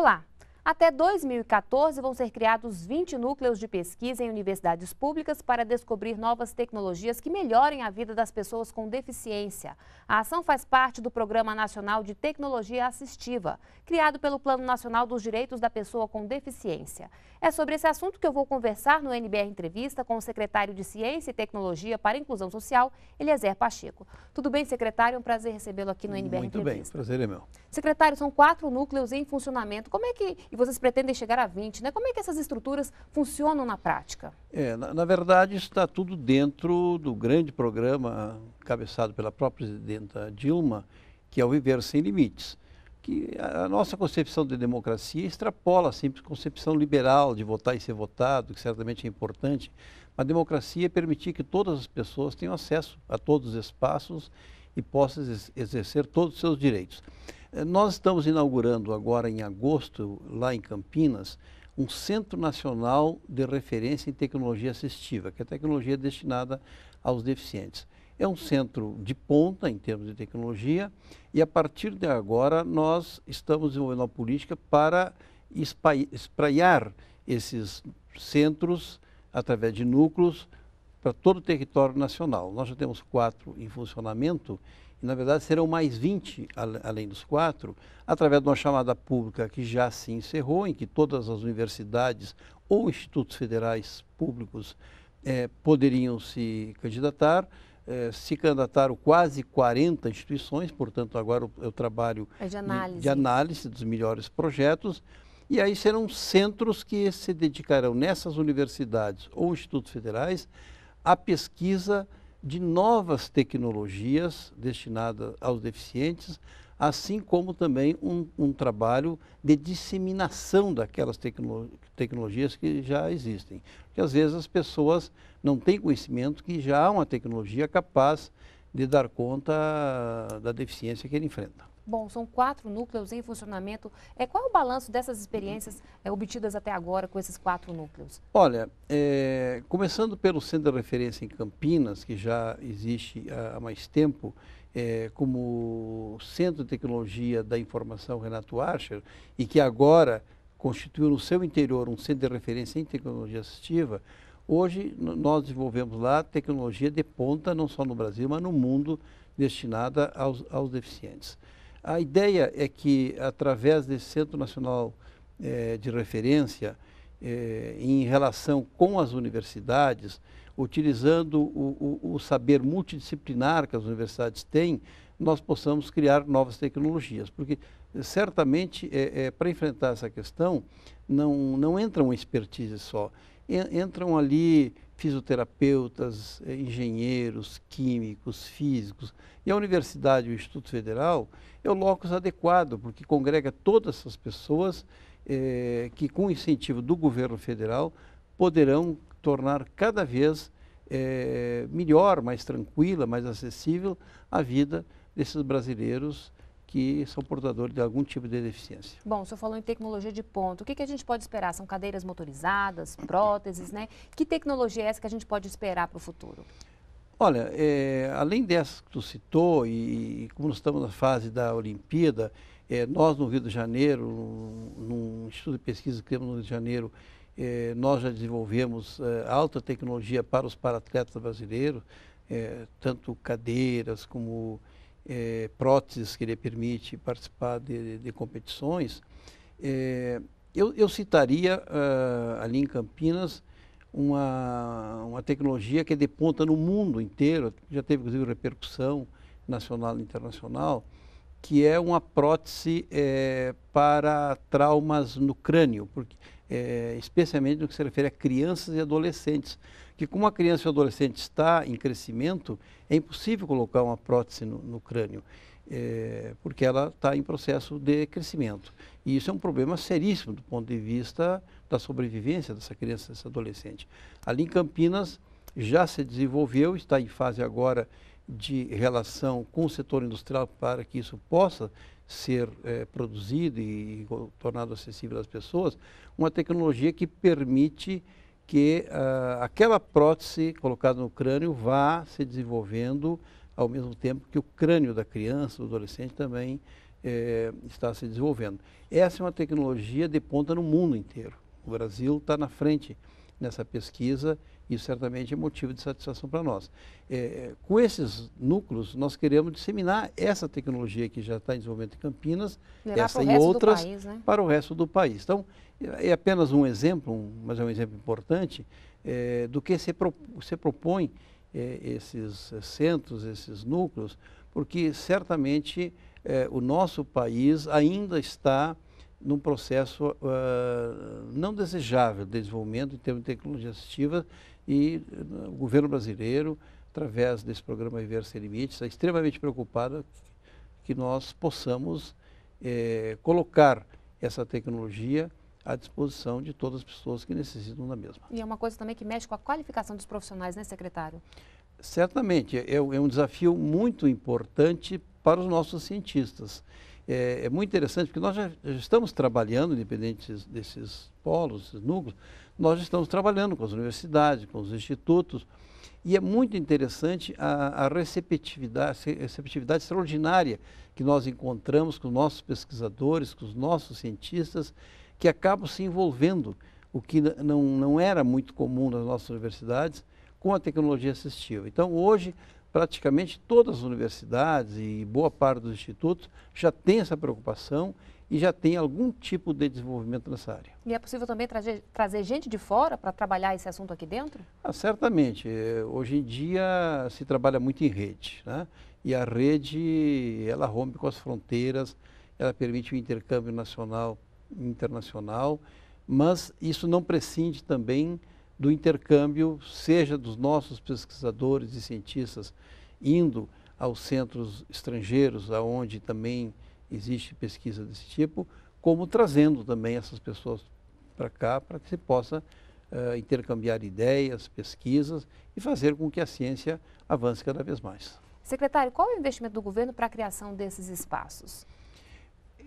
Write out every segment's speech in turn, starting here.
Olá! Até 2014, vão ser criados 20 núcleos de pesquisa em universidades públicas para descobrir novas tecnologias que melhorem a vida das pessoas com deficiência. A ação faz parte do Programa Nacional de Tecnologia Assistiva, criado pelo Plano Nacional dos Direitos da Pessoa com Deficiência. É sobre esse assunto que eu vou conversar no NBR Entrevista com o secretário de Ciência e Tecnologia para Inclusão Social, Eliezer Pacheco. Tudo bem, secretário? É um prazer recebê-lo aqui no NBR Muito Entrevista. Muito bem, prazer é meu. Secretário, são quatro núcleos em funcionamento. Como é que vocês pretendem chegar a 20, né? Como é que essas estruturas funcionam na prática? É, na, na verdade, está tudo dentro do grande programa cabeçado pela própria presidenta Dilma, que é o Viver Sem Limites que a nossa concepção de democracia extrapola a simples concepção liberal de votar e ser votado, que certamente é importante, A democracia é permitir que todas as pessoas tenham acesso a todos os espaços e possam exercer todos os seus direitos. Eh, nós estamos inaugurando agora em agosto, lá em Campinas, um Centro Nacional de Referência em Tecnologia Assistiva, que é a tecnologia destinada aos deficientes. É um centro de ponta em termos de tecnologia e a partir de agora nós estamos desenvolvendo uma política para espraiar esses centros através de núcleos para todo o território nacional. Nós já temos quatro em funcionamento na verdade serão mais 20, além dos quatro, através de uma chamada pública que já se encerrou, em que todas as universidades ou institutos federais públicos eh, poderiam se candidatar. Eh, se candidataram quase 40 instituições, portanto, agora o trabalho é de, análise. de análise dos melhores projetos. E aí serão centros que se dedicarão nessas universidades ou institutos federais à pesquisa de novas tecnologias destinadas aos deficientes, assim como também um, um trabalho de disseminação daquelas tecno tecnologias que já existem. Porque às vezes as pessoas não têm conhecimento que já há uma tecnologia capaz de dar conta da deficiência que ele enfrenta. Bom, são quatro núcleos em funcionamento. É, qual é o balanço dessas experiências é, obtidas até agora com esses quatro núcleos? Olha, é, começando pelo Centro de Referência em Campinas, que já existe há, mais tempo, é, como Centro de Tecnologia da Informação Renato Archer, e que agora constituiu no seu interior um Centro de Referência em Tecnologia Assistiva, Hoje, nós desenvolvemos lá tecnologia de ponta, não só no Brasil, mas no mundo, destinada aos, aos deficientes. A ideia é que, através desse Centro Nacional eh, de Referência, eh, em relação com as universidades, utilizando o, o, o, saber multidisciplinar que as universidades têm, nós possamos criar novas tecnologias. Porque, certamente, é, é, para enfrentar essa questão, não, não entra uma expertise só, entram ali fisioterapeutas, eh, engenheiros, químicos, físicos. E a universidade, o Instituto Federal, é o locus adequado, porque congrega todas essas pessoas eh, que, com incentivo do governo federal, poderão tornar cada vez eh, melhor, mais tranquila, mais acessível a vida desses brasileiros que são portadores de algum tipo de deficiência. Bom, o senhor falou em tecnologia de ponto. O que, que a gente pode esperar? São cadeiras motorizadas, próteses, né? Que tecnologia é essa que a gente pode esperar para o futuro? Olha, é, além dessa que tu citou, e, e como nós estamos na fase da Olimpíada, é, nós no Rio de Janeiro, num, estudo de pesquisa que temos no Rio de Janeiro, é, nós já desenvolvemos é, alta tecnologia para os paratletas brasileiros, é, tanto cadeiras como é, próteses que lhe permite participar de, de competições, é, eu, eu, citaria uh, ali em Campinas uma, uma tecnologia que é de ponta no mundo inteiro, já teve inclusive repercussão nacional e internacional, que é uma prótese é, para traumas no crânio, porque é, especialmente no que se refere a crianças e adolescentes. Que como a criança e o adolescente está em crescimento, é impossível colocar uma prótese no, no crânio, é, porque ela está em processo de crescimento. E isso é um problema seríssimo do ponto de vista da sobrevivência dessa criança, desse adolescente. Ali em Campinas já se desenvolveu, está em fase agora de relação com o setor industrial para que isso possa ser é, produzido e, e tornado acessível às pessoas, uma tecnologia que permite que uh, aquela prótese colocada no crânio vá se desenvolvendo ao mesmo tempo que o crânio da criança, do adolescente também é, está se desenvolvendo. Essa é uma tecnologia de ponta no mundo inteiro. O Brasil está na frente nessa pesquisa e certamente é motivo de satisfação para nós. É, é, com esses núcleos, nós queremos disseminar essa tecnologia que já está em desenvolvimento em Campinas, Levar essa e outras, país, né? para o resto do país. Então, é, é apenas um exemplo, um, mas é um exemplo importante, é, do que se, pro, se propõe é, esses é, centros, esses núcleos, porque certamente o nosso país ainda está num processo uh, não desejável de desenvolvimento em termos de tecnologia assistiva e uh, o governo brasileiro, através desse programa Viver Sem Limites, está extremamente preocupado que nós possamos eh, colocar essa tecnologia à disposição de todas as pessoas que necessitam da mesma. E é uma coisa também que mexe com a qualificação dos profissionais, né, secretário? Certamente, é, é um desafio muito importante para os nossos cientistas é, é muito interessante, porque nós já, já estamos trabalhando, independente desses, polos, desses núcleos, nós já estamos trabalhando com as universidades, com os institutos, e é muito interessante a, a receptividade, receptividade extraordinária que nós encontramos com os nossos pesquisadores, com os nossos cientistas, que acabam se envolvendo, o que não, não era muito comum nas nossas universidades, com a tecnologia assistiva. Então, hoje, praticamente todas as universidades e boa parte dos institutos já tem essa preocupação e já tem algum tipo de desenvolvimento nessa área. E é possível também trazer, trazer gente de fora para trabalhar esse assunto aqui dentro? Ah, certamente. Eh, hoje em dia se trabalha muito em rede, né? E a rede, ela rompe com as fronteiras, ela permite o intercâmbio nacional e internacional, mas isso não prescinde também do intercâmbio, seja dos nossos pesquisadores e cientistas indo aos centros estrangeiros, aonde também existe pesquisa desse tipo, como trazendo também essas pessoas para cá para que se possa uh, intercambiar ideias, pesquisas e fazer com que a ciência avance cada vez mais. Secretário, qual é o investimento do governo para a criação desses espaços?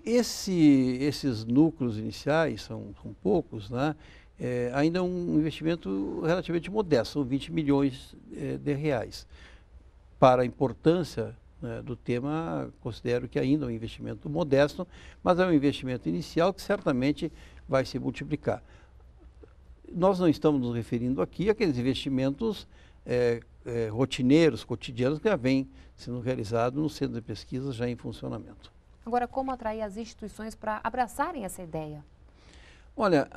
Esse, esses núcleos iniciais são, são poucos, né? É, ainda é um investimento relativamente modesto, 20 milhões é, de reais. Para a importância né, do tema, considero que ainda é um investimento modesto, mas é um investimento inicial que certamente vai se multiplicar. Nós não estamos nos referindo aqui àqueles investimentos é, é, rotineiros, cotidianos, que já vêm sendo realizados no centro de pesquisa já em funcionamento. Agora, como atrair as instituições para abraçarem essa ideia? Olha,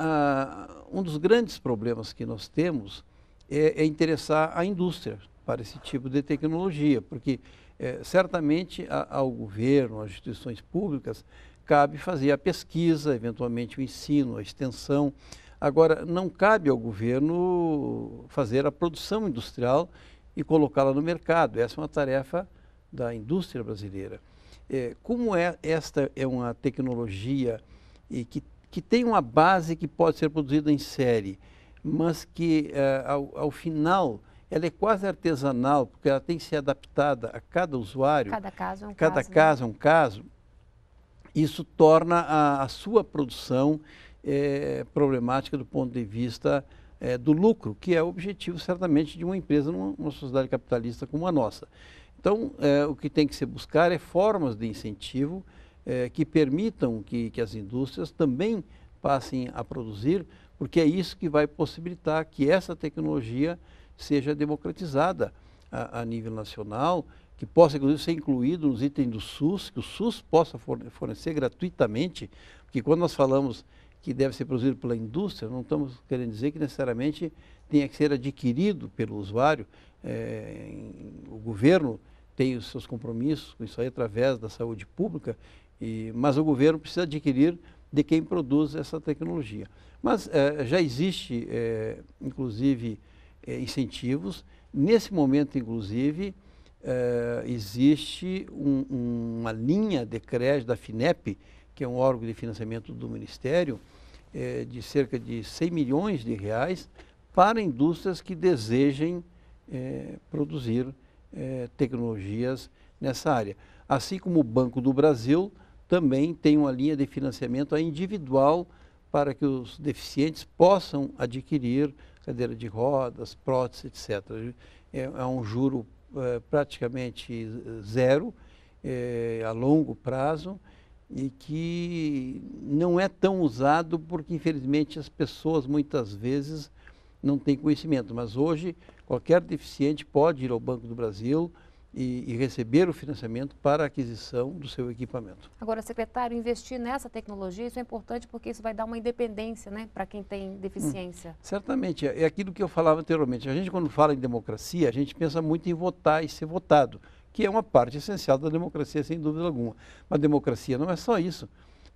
um dos grandes problemas que nós temos é, é, interessar a indústria para esse tipo de tecnologia, porque é, certamente a, ao governo, às instituições públicas, cabe fazer a pesquisa, eventualmente o ensino, a extensão. Agora, não cabe ao governo fazer a produção industrial e colocá-la no mercado. Essa é uma tarefa da indústria brasileira. É, como é, esta é uma tecnologia e que que tem uma base que pode ser produzida em série, mas que uh, ao, ao, final ela é quase artesanal, porque ela tem que ser adaptada a cada usuário. Cada caso é um cada caso. Cada né? caso né? é um caso. Isso torna a, a sua produção eh, problemática do ponto de vista eh, do lucro, que é o objetivo certamente de uma empresa numa, numa sociedade capitalista como a nossa. Então, o que tem que se buscar é formas de incentivo é, que permitam que, que as indústrias também passem a produzir, porque é isso que vai possibilitar que essa tecnologia seja democratizada a, a nível nacional, que possa inclusive ser incluído nos itens do SUS, que o SUS possa fornecer gratuitamente, porque quando nós falamos que deve ser produzido pela indústria, não estamos querendo dizer que necessariamente tenha que ser adquirido pelo usuário. É, o governo tem os seus compromissos com isso aí através da saúde pública e, mas o governo precisa adquirir de quem produz essa tecnologia. Mas eh, já existe, eh, inclusive, eh, incentivos. Nesse momento, inclusive, existe um, uma linha de crédito da FINEP, que é um órgão de financiamento do Ministério, de cerca de 100 milhões de reais para indústrias que desejem produzir tecnologias nessa área. Assim como o Banco do Brasil também tem uma linha de financiamento é individual para que os deficientes possam adquirir cadeira de rodas, prótese, etc. É, é um juro é, praticamente zero é, a longo prazo e que não é tão usado porque, infelizmente, as pessoas muitas vezes não têm conhecimento. Mas hoje, qualquer deficiente pode ir ao Banco do Brasil, e, e, receber o financiamento para a aquisição do seu equipamento. Agora, secretário, investir nessa tecnologia, isso é importante porque isso vai dar uma independência né, para quem tem deficiência. Hum, certamente, é, é aquilo que eu falava anteriormente. A gente, quando fala em democracia, a gente pensa muito em votar e ser votado, que é uma parte essencial da democracia, sem dúvida alguma. Mas democracia não é só isso.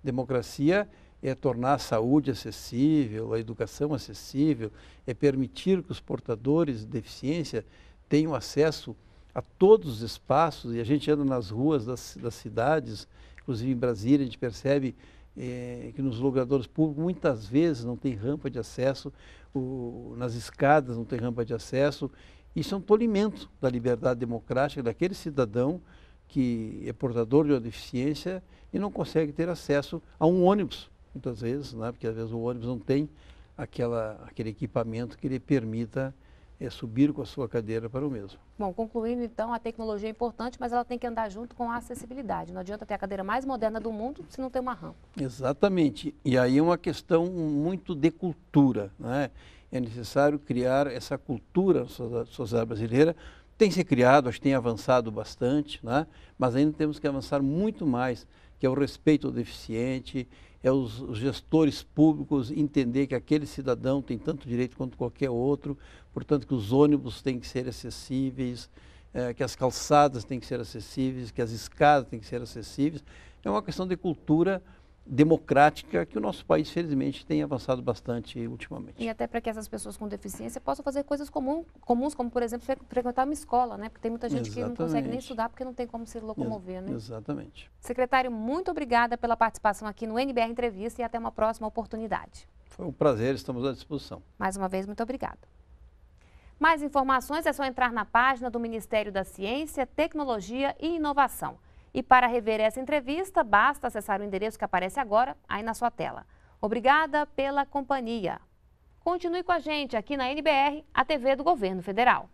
Democracia é tornar a saúde acessível, a educação acessível, é permitir que os portadores de deficiência tenham acesso a a todos os espaços, e a gente anda nas ruas das, das cidades, inclusive em Brasília, a gente percebe é, que nos logradores públicos muitas vezes não tem rampa de acesso, o, nas escadas não tem rampa de acesso. Isso é um tolimento da liberdade democrática daquele cidadão que é portador de uma deficiência e não consegue ter acesso a um ônibus, muitas vezes, né? porque às vezes o ônibus não tem aquela, aquele equipamento que lhe permita é, subir com a sua cadeira para o mesmo. Bom, concluindo então, a tecnologia é importante, mas ela tem que andar junto com a acessibilidade. Não adianta ter a cadeira mais moderna do mundo se não tem uma rampa. Exatamente. E aí é uma questão muito de cultura. Né? É necessário criar essa cultura na sociedade brasileira. Tem se criado, acho que tem avançado bastante, né? mas ainda temos que avançar muito mais que é o respeito ao deficiente, é os, os gestores públicos entender que aquele cidadão tem tanto direito quanto qualquer outro, portanto que os ônibus têm que ser acessíveis, é, que as calçadas têm que ser acessíveis, que as escadas têm que ser acessíveis. É uma questão de cultura democrática que o nosso país, felizmente, tem avançado bastante ultimamente. E até para que essas pessoas com deficiência possam fazer coisas comum, comuns, como, por exemplo, frequentar uma escola, né? Porque tem muita gente Exatamente. que não consegue nem estudar porque não tem como se locomover, né? Exatamente. Secretário, muito obrigada pela participação aqui no NBR Entrevista e até uma próxima oportunidade. Foi um prazer, estamos à disposição. Mais uma vez, muito obrigada. Mais informações é só entrar na página do Ministério da Ciência, Tecnologia e Inovação e para rever essa entrevista, basta acessar o endereço que aparece agora aí na sua tela. Obrigada pela companhia. Continue com a gente aqui na NBR, a TV do Governo Federal.